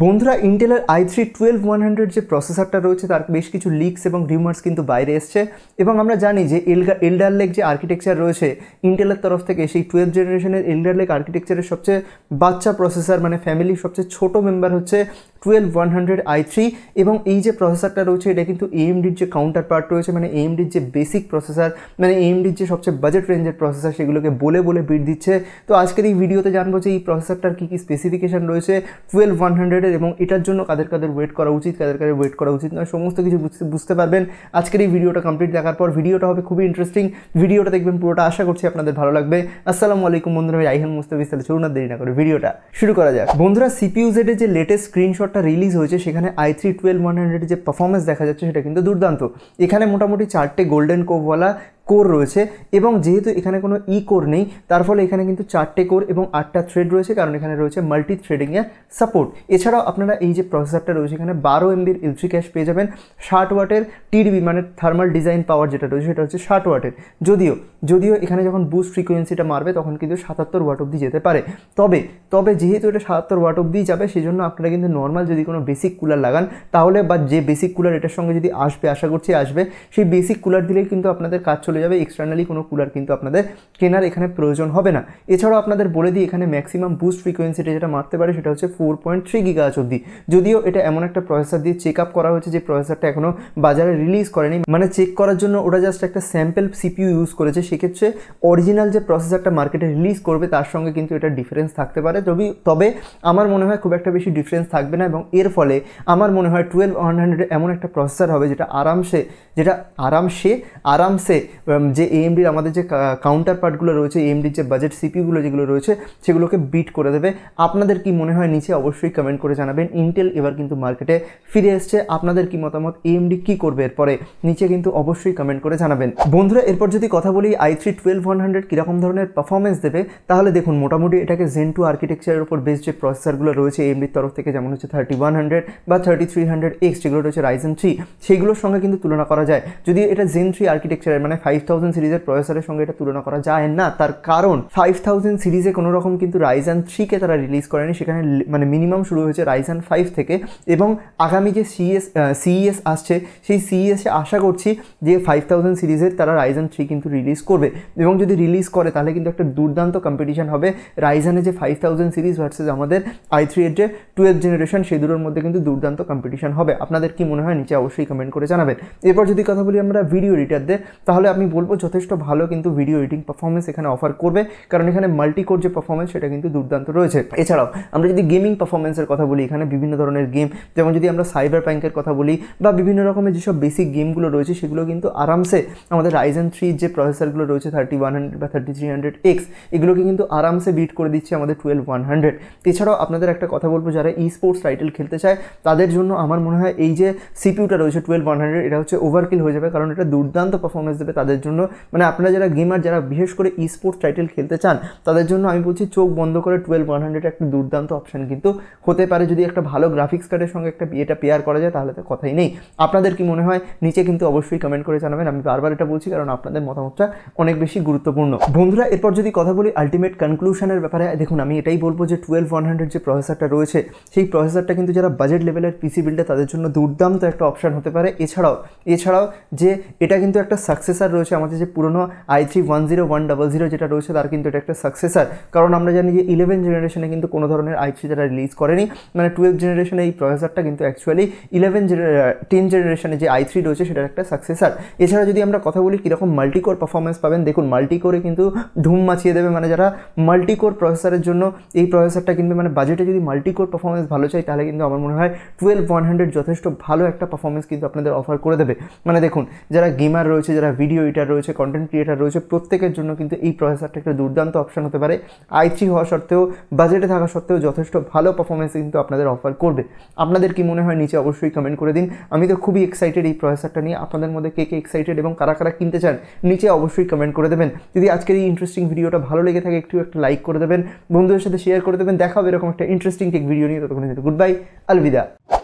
বন্ধুরা ইন্টেলের I three twelve one hundred যে প্রসেসরটা রয়েছে তার বেশ কিছু লিক্স এবং রিউমার্স কিন্তু বাইরে এসছে এবং আমরা জানি যে এলগা এলডার লেক যে আর্কিটেকচার রয়েছে ইন্টেলের তরফ থেকে সেই টুয়েলভ জেনারেশনের এলডার লেক আর্কিটেকচারের সবচেয়ে বাচ্চা প্রসেসর মানে ফ্যামিলির সবচেয়ে ছোট মেম্বার হচ্ছে twelve one hundred I three এবং এই যে প্রসেসরটা রয়েছে এটা কিন্তু এএমডির যে কাউন্টার পার্ট রয়েছে মানে এএমডির যে বেসিক প্রসেসর মানে এএমডির যে সবচেয়ে বাজেট রেঞ্জের প্রসেসর সেগুলোকে বলে বলে বিট দিচ্ছে তো আজকের এই ভিডিওতে জানবো যে এই প্রসেসরটার কী কী স্পেসিফিকেশান রয়েছে টুয়েলভ ওয়ান হান্ড্রেডের এবং এটার জন্য কাদের কাদের ওয়েট করা উচিত কাদের কাদের ওয়েট করা উচিত নয় সমস্ত কিছু বুঝতে পারবেন আজকের এই ভিডিওটা কমপ্লিট দেখার পর ভিডিওটা হবে খুবই ইন্টারেস্টিং ভিডিওটা দেখবেন পুরোটা আশা করছি আপনাদের ভালো লাগবে আসসালামু আলাইকুম বন্ধুরা আমি রাইহান তাহলে চলুন দেরি না করে ভিডিওটা শুরু করা যাক বন্ধুরা সিপিউজেডের যে লেটেস্ট স্ক্রিনশট একটা রিলিজ হয়েছে সেখানে I three twelve one hundred যে পারফরমেন্স দেখা যাচ্ছে সেটা কিন্তু দুর্দান্ত এখানে মোটামুটি চারটে গোল্ডেন কোপওয়ালা কোর রয়েছে এবং যেহেতু এখানে কোনো ই কোর নেই তার ফলে এখানে কিন্তু চারটে কোর এবং আটটা থ্রেড রয়েছে কারণ এখানে রয়েছে মাল্টি থ্রেডিংয়ের সাপোর্ট এছাড়াও আপনারা এই যে প্রসেসরটা রয়েছে এখানে বারো এমবির এলসি ক্যাশ পেয়ে যাবেন ষাট ওয়াটের টিডিবি মানে থার্মাল ডিজাইন পাওয়ার যেটা রয়েছে সেটা হচ্ছে ষাট ওয়াটের যদিও যদিও এখানে যখন বুস্ট ফ্রিকোয়েন্সিটা মারবে তখন কিন্তু সাতাত্তর ওয়াট অবধি যেতে পারে তবে তবে যেহেতু এটা সাতাত্তর ওয়াট অবধি যাবে সেই জন্য আপনারা কিন্তু নর্মাল যদি কোনো বেসিক কুলার লাগান তাহলে বা যে বেসিক কুলার এটার সঙ্গে যদি আসবে আশা করছি আসবে সেই বেসিক কুলার দিলেই কিন্তু আপনাদের কাজ চলে যাবে এক্সটার্নালি কোনো কুলার কিন্তু আপনাদের কেনার এখানে প্রয়োজন হবে না এছাড়াও আপনাদের বলে দিই এখানে ম্যাক্সিমাম বুস্ট ফ্রিকোয়েন্সিটা যেটা মারতে পারে সেটা হচ্ছে ফোর পয়েন্ট থ্রি গিগা অব্দি যদিও এটা এমন একটা প্রসেসার দিয়ে চেক আপ করা হয়েছে যে প্রসেসারটা এখনও বাজারে রিলিজ করেনি মানে চেক করার জন্য ওরা জাস্ট একটা স্যাম্পেল সিপিউ ইউজ করেছে সেক্ষেত্রে অরিজিনাল যে প্রসেসারটা মার্কেটে রিলিজ করবে তার সঙ্গে কিন্তু এটা ডিফারেন্স থাকতে পারে তবে তবে আমার মনে হয় খুব একটা বেশি ডিফারেন্স থাকবে না এবং এর ফলে আমার মনে হয় টুয়েলভ ওয়ান হান্ড্রেড এমন একটা প্রসেসর হবে যেটা আরামসে যেটা আরামসে আরামসে যে এএমডির আমাদের যে কাউন্টার পার্টগুলো রয়েছে এএমডির যে বাজেট সিপিগুলো যেগুলো রয়েছে সেগুলোকে বিট করে দেবে আপনাদের কি মনে হয় নিচে অবশ্যই কমেন্ট করে জানাবেন ইন্টেল এবার কিন্তু মার্কেটে ফিরে এসছে আপনাদের কি মতামত এএমডি কি করবে এরপরে নিচে কিন্তু অবশ্যই কমেন্ট করে জানাবেন বন্ধুরা এরপর যদি কথা বলি I three twelve one hundred কীরকম ধরনের পারফরমেন্স দেবে তাহলে দেখুন মোটামুটি এটাকে জেন টু আর্কিটেকচারের উপর বেস যে প্রসেসারগুলো রয়েছে এএমডির তরফ থেকে যেমন হচ্ছে থার্টি ওয়ান হান্ড্রেড বা থার্টি থ্রি হান্ড্রেড এক্স যেগুলো রয়েছে রাইজেন থ্রি সেগুলোর সঙ্গে কিন্তু তুলনা করা যায় যদি এটা জেন থ্রি আর্কিটেকচারের মানে ফাইভ ফাইভ থাউজেন্ড সিরিজের প্রসেসরের সঙ্গে এটা তুলনা করা যায় না তার কারণ ফাইভ থাউজেন্ড সিরিজে কোনো রকম কিন্তু রাইজান থ্রিকে তারা রিলিজ করেনি সেখানে মানে মিনিমাম শুরু হয়েছে রাইজান ফাইভ থেকে এবং আগামী যে সিএস সিইএস e আসছে সেই সিইএসে e আশা করছি যে ফাইভ থাউজেন্ড সিরিজের তারা রাইজান থ্রি কিন্তু রিলিজ করবে এবং যদি রিলিজ করে তাহলে কিন্তু একটা দুর্দান্ত কম্পিটিশন হবে রাইজানে যে ফাইভ থাউজেন্ড সিরিজ ভার্সেস আমাদের আই থ্রি এর যে টুয়েলভ জেনারেশন সেই দুটোর মধ্যে কিন্তু দুর্দান্ত কম্পিটিশন হবে আপনাদের কি মনে হয় নিচে অবশ্যই কমেন্ট করে জানাবেন এরপর যদি কথা বলি আমরা ভিডিও এডিটারদের তাহলে আপনি আমি বলবো যথেষ্ট ভালো কিন্তু ভিডিও এডিটিং পারফরমেন্স এখানে অফার করবে কারণ এখানে মাল্টিকোর যে পারফরমেন্স সেটা কিন্তু দুর্দান্ত রয়েছে এছাড়াও আমরা যদি গেমিং পারফরমেন্সের কথা বলি এখানে বিভিন্ন ধরনের গেম যেমন যদি আমরা সাইবার প্যাঙ্কের কথা বলি বা বিভিন্ন রকমের যেসব বেসিক গেমগুলো রয়েছে সেগুলো কিন্তু আরামসে আমাদের রাইজেন থ্রি যে প্রসেসারগুলো রয়েছে থার্টি ওয়ান হান্ড্রেড বা থার্টি থ্রি হান্ড্রেড এক্স এগুলোকে কিন্তু আরামসে বিট করে দিচ্ছে আমাদের টুয়েলভ ওয়ান হান্ড্রেড এছাড়াও আপনাদের একটা কথা বলবো যারা ই স্পোর্টস টাইটেল খেলতে চায় তাদের জন্য আমার মনে হয় এই যে সিপিউটা রয়েছে টুয়েলভ ওয়ান হান্ড্রেড এটা হচ্ছে ওভারকিল হয়ে যাবে কারণ এটা দুর্দান্ত পারফরমেন্স দেবে তাদের তাদের জন্য মানে আপনারা যারা গেমার যারা বিশেষ করে ই স্পোর্টস টাইটেল খেলতে চান তাদের জন্য আমি বলছি চোখ বন্ধ করে টুয়েলভ ওয়ান হান্ড্রেড একটা দুর্দান্ত অপশান কিন্তু হতে পারে যদি একটা ভালো গ্রাফিক্স কার্ডের সঙ্গে একটা এটা পেয়ার করা যায় তাহলে তো কথাই নেই আপনাদের কি মনে হয় নিচে কিন্তু অবশ্যই কমেন্ট করে জানাবেন আমি বারবার এটা বলছি কারণ আপনাদের মতামতটা অনেক বেশি গুরুত্বপূর্ণ বন্ধুরা এরপর যদি কথা বলি আলটিমেট কনক্লুশনের ব্যাপারে দেখুন আমি এটাই বলবো যে টুয়েলভ ওয়ান হান্ড্রেড যে প্রসেসরটা রয়েছে সেই প্রসেসরটা কিন্তু যারা বাজেট লেভেলের পিসি বিল্ডে তাদের জন্য দুর্দান্ত একটা অপশান হতে পারে এছাড়াও এছাড়াও যে এটা কিন্তু একটা সাকসেসার রয়েছে রয়েছে আমাদের যে পুরনো i three one zero one double zero যেটা রয়েছে তার কিন্তু এটা একটা সাকসেসার কারণ আমরা জানি যে ইলেভেন জেনারেশনে কিন্তু কোনো ধরনের আই থ্রি যারা রিলিজ করেনি মানে টুয়েলভ জেনারেশনে এই প্রসেসরটা কিন্তু অ্যাকচুয়ালি ইলেভেন টেন জেনারেশনে যে আই থ্রি রয়েছে সেটার একটা সাকসেসার এছাড়া যদি আমরা কথা বলি কীরকম মাল্টিকোর পারফরমেন্স পাবেন দেখুন মাল্টিকোরে কিন্তু ধুম মাছিয়ে দেবে মানে যারা মাল্টিকোর প্রসেসরের জন্য এই প্রসেসরটা কিনবে মানে বাজেটে যদি মাল্টিকোর পারফরমেন্স ভালো চাই তাহলে কিন্তু আমার মনে হয় টুয়েলভ ওয়ান হান্ড্রেড যথেষ্ট ভালো একটা পারফরমেন্স কিন্তু আপনাদের অফার করে দেবে মানে দেখুন যারা গেমার রয়েছে যারা ভিডিও ক্রিয়েটার রয়েছে কন্টেন্ট ক্রিয়েটার রয়েছে প্রত্যেকের জন্য কিন্তু এই প্রসেসরটা একটা দুর্দান্ত অপশান হতে পারে আই থ্রি হওয়া সত্ত্বেও বাজেটে থাকা সত্ত্বেও যথেষ্ট ভালো পারফরমেন্স কিন্তু আপনাদের অফার করবে আপনাদের কি মনে হয় নিচে অবশ্যই কমেন্ট করে দিন আমি তো খুবই এক্সাইটেড এই প্রসেসরটা নিয়ে আপনাদের মধ্যে কে কে এক্সাইটেড এবং কারা কারা কিনতে চান নিচে অবশ্যই কমেন্ট করে দেবেন যদি আজকের এই ইন্টারেস্টিং ভিডিওটা ভালো লেগে থাকে একটু একটা লাইক করে দেবেন বন্ধুদের সাথে শেয়ার করে দেবেন দেখা এরকম একটা ইন্টারেস্টিং টেক ভিডিও নিয়ে ততক্ষণ গুড বাই আলবিদা